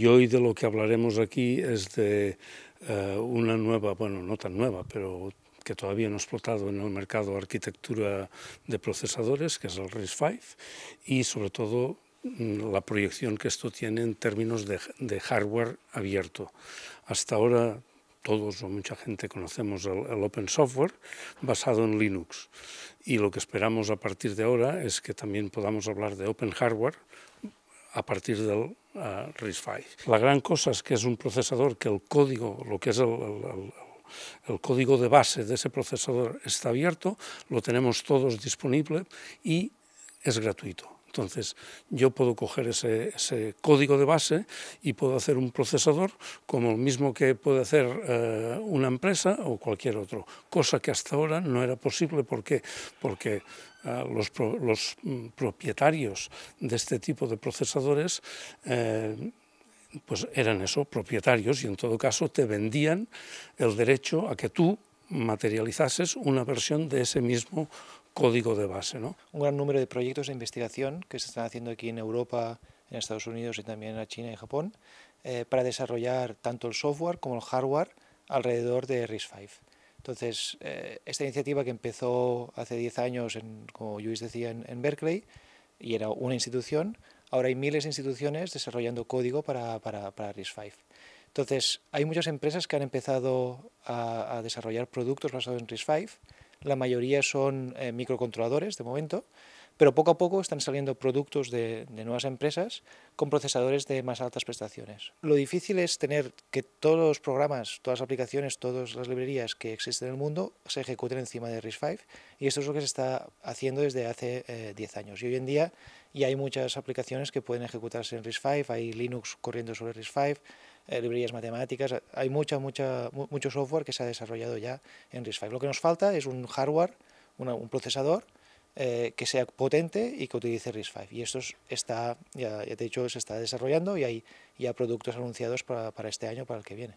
Y hoy de lo que hablaremos aquí es de eh, una nueva, bueno, no tan nueva, pero que todavía no ha explotado en el mercado arquitectura de procesadores, que es el RISC-V, y sobre todo mm, la proyección que esto tiene en términos de, hardware abierto. Hasta ahora todos o mucha gente conocemos el, open software basado en Linux. Y lo que esperamos a partir de ahora es que también podamos hablar de open hardware a partir del eh, RISC-V. La gran cosa es que es un procesador que el código, lo que es el código de base de ese procesador está abierto, lo tenemos todos disponible y es gratuito. Entonces, yo puedo coger ese, código de base y puedo hacer un procesador como el mismo que puede hacer eh, una empresa o cualquier otro, cosa que hasta ahora no era posible ¿por porque eh, los, mm, propietarios de este tipo de procesadores eh, pues eran eso, propietarios, y en todo caso te vendían el derecho a que tú materializases una versión de ese mismo código de base. Un gran número de proyectos de investigación que se están haciendo aquí en Europa, en Estados Unidos y también en China y Japón, eh, para desarrollar tanto el software como el hardware alrededor de RISC-V. Entonces, eh, esta iniciativa que empezó hace 10 años, como Luis decía, en, Berkeley, y era una institución, ahora hay miles de instituciones desarrollando código para, para, para RISC-V. Entonces, hay muchas empresas que han empezado a, desarrollar productos basados en RISC-V. La mayoría son eh, microcontroladores de momento pero poco a poco están saliendo productos de, nuevas empresas con procesadores de más altas prestaciones. Lo difícil es tener que todos los programas, todas las aplicaciones, todas las librerías que existen en el mundo se ejecuten encima de RISC-V y esto es lo que se está haciendo desde hace 10 eh, años. Y hoy en día ya hay muchas aplicaciones que pueden ejecutarse en RISC-V, hay Linux corriendo sobre RISC-V, eh, librerías matemáticas, hay mucha, mucha, mucho software que se ha desarrollado ya en RISC-V. Lo que nos falta es un hardware, un procesador, eh, que sea potente y que utilice RISC-V. Y esto está, ya, te he dicho, se está desarrollando y hay ya productos anunciados para este año, para el que viene.